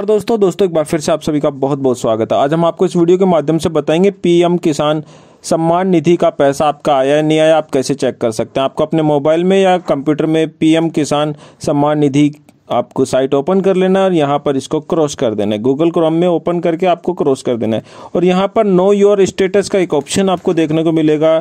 और दोस्तों दोस्तों एक बार फिर से आप सभी का बहुत बहुत स्वागत है आज हम आपको इस वीडियो के माध्यम से बताएंगे पीएम किसान सम्मान निधि का पैसा आपका आया नहीं आया आप कैसे चेक कर सकते हैं आपको अपने मोबाइल में या कंप्यूटर में पीएम किसान सम्मान निधि आपको साइट ओपन कर लेना है और यहाँ पर इसको क्रॉस कर देना है गूगल क्रोम में ओपन करके आपको क्रॉस कर देना है और यहाँ पर नो योर स्टेटस का एक ऑप्शन आपको देखने को मिलेगा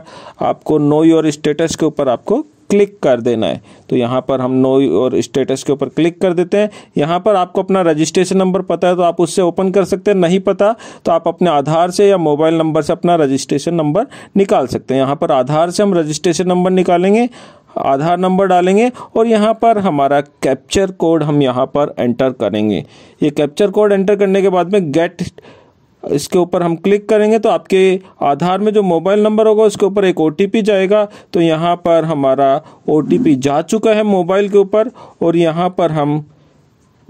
आपको नो योर स्टेटस के ऊपर आपको क्लिक कर देना है तो यहाँ पर हम नो और स्टेटस के ऊपर क्लिक कर देते हैं यहाँ पर आपको अपना रजिस्ट्रेशन नंबर पता है तो आप उससे ओपन कर सकते हैं नहीं पता तो आप अपने आधार से या मोबाइल नंबर से अपना रजिस्ट्रेशन नंबर निकाल सकते हैं यहाँ पर आधार से हम रजिस्ट्रेशन नंबर निकालेंगे आधार नंबर डालेंगे और यहाँ पर हमारा कैप्चर कोड हम यहाँ पर एंटर करेंगे ये कैप्चर कोड एंटर करने के बाद में गेट इसके ऊपर हम क्लिक करेंगे तो आपके आधार में जो मोबाइल नंबर होगा उसके ऊपर एक ओ जाएगा तो यहाँ पर हमारा ओ जा चुका है मोबाइल के ऊपर और यहाँ पर हम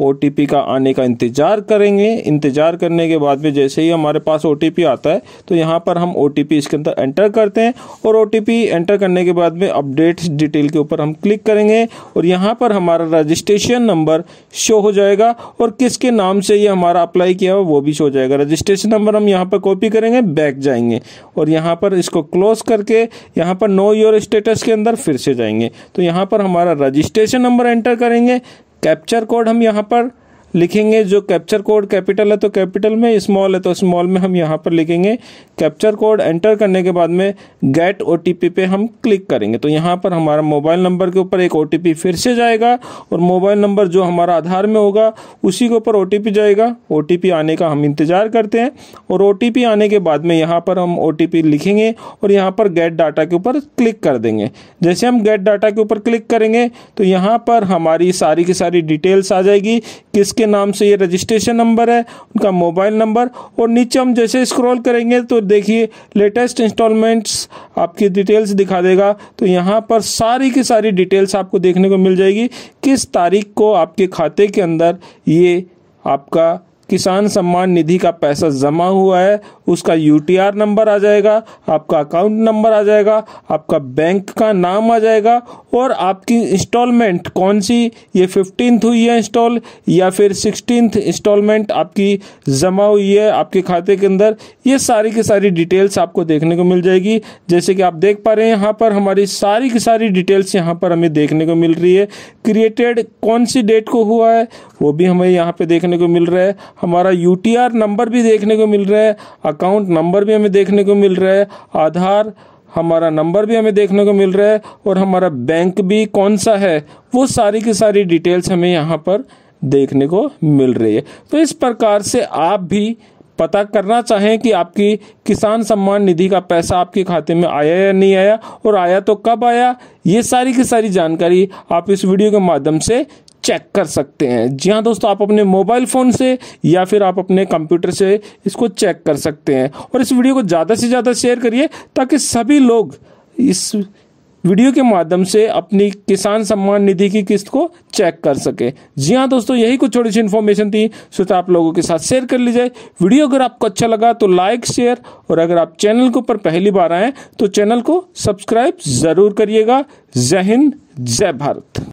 ओ का आने का इंतज़ार करेंगे इंतज़ार करने के बाद में जैसे ही हमारे पास ओ आता है तो यहाँ पर हम ओ इसके अंदर एंटर करते हैं और ओ एंटर करने के बाद में अपडेट्स डिटेल के ऊपर हम क्लिक करेंगे और यहाँ पर हमारा रजिस्ट्रेशन नंबर शो हो जाएगा और किसके नाम से ये हमारा अप्लाई किया हुआ वो भी शो हो जाएगा रजिस्ट्रेशन नंबर हम यहाँ पर कॉपी करेंगे बैक जाएंगे और यहाँ पर इसको क्लोज करके यहाँ पर नो योर स्टेटस के अंदर फिर से जाएंगे तो यहाँ पर हमारा रजिस्ट्रेशन नंबर एंटर करेंगे कैप्चर कोड हम यहाँ पर लिखेंगे जो कैप्चर कोड कैपिटल है तो कैपिटल में स्मॉल है तो स्मॉल में हम यहाँ पर लिखेंगे कैप्चर कोड एंटर करने के बाद में गेट ओ पे हम क्लिक करेंगे तो यहाँ पर हमारा मोबाइल नंबर के ऊपर एक ओ फिर से जाएगा और मोबाइल नंबर जो हमारा आधार में होगा उसी के ऊपर ओ जाएगा ओ आने का हम इंतज़ार करते हैं और ओ आने के बाद में यहाँ पर हम ओ लिखेंगे और यहाँ पर गेट डाटा के ऊपर क्लिक कर देंगे जैसे हम गेट डाटा के ऊपर क्लिक करेंगे तो यहाँ पर हमारी सारी की सारी डिटेल्स आ जाएगी किसके के नाम से ये रजिस्ट्रेशन नंबर है उनका मोबाइल नंबर और नीचे हम जैसे स्क्रॉल करेंगे तो देखिए लेटेस्ट इंस्टॉलमेंट्स आपकी डिटेल्स दिखा देगा तो यहाँ पर सारी की सारी डिटेल्स आपको देखने को मिल जाएगी किस तारीख को आपके खाते के अंदर ये आपका किसान सम्मान निधि का पैसा जमा हुआ है उसका यू नंबर आ जाएगा आपका अकाउंट नंबर आ जाएगा आपका बैंक का नाम आ जाएगा और आपकी इंस्टॉलमेंट कौन सी ये फिफ्टींथ हुई है इंस्टॉल या फिर सिक्सटीनथ इंस्टॉलमेंट आपकी जमा हुई है आपके खाते के अंदर ये सारी की सारी डिटेल्स आपको देखने को मिल जाएगी जैसे कि आप देख पा रहे हैं यहाँ पर हमारी सारी की सारी डिटेल्स यहाँ पर हमें देखने को मिल रही है क्रिएटेड कौन सी डेट को हुआ है वो भी हमें यहाँ पर देखने को मिल रहा है हमारा यू नंबर भी देखने को मिल रहा है अकाउंट नंबर भी हमें देखने को मिल रहा है आधार हमारा नंबर भी हमें देखने को मिल रहा है और हमारा बैंक भी कौन सा है वो सारी की सारी डिटेल्स हमें यहाँ पर देखने को मिल रही है तो इस प्रकार से आप भी पता करना चाहें कि आपकी किसान सम्मान निधि का पैसा आपके खाते में आया या नहीं आया और आया तो कब आया ये सारी की सारी जानकारी आप इस वीडियो के माध्यम से चेक कर सकते हैं जी हाँ दोस्तों आप अपने मोबाइल फ़ोन से या फिर आप अपने कंप्यूटर से इसको चेक कर सकते हैं और इस वीडियो को ज़्यादा से ज़्यादा शेयर करिए ताकि सभी लोग इस वीडियो के माध्यम से अपनी किसान सम्मान निधि की किस्त को चेक कर सके जी हाँ दोस्तों यही कुछ छोटी सी इन्फॉर्मेशन थी तो आप लोगों के साथ शेयर कर लीजिए वीडियो अगर आपको अच्छा लगा तो लाइक शेयर और अगर आप चैनल के ऊपर पहली बार आए तो चैनल को सब्सक्राइब जरूर करिएगा जय हिंद जय भारत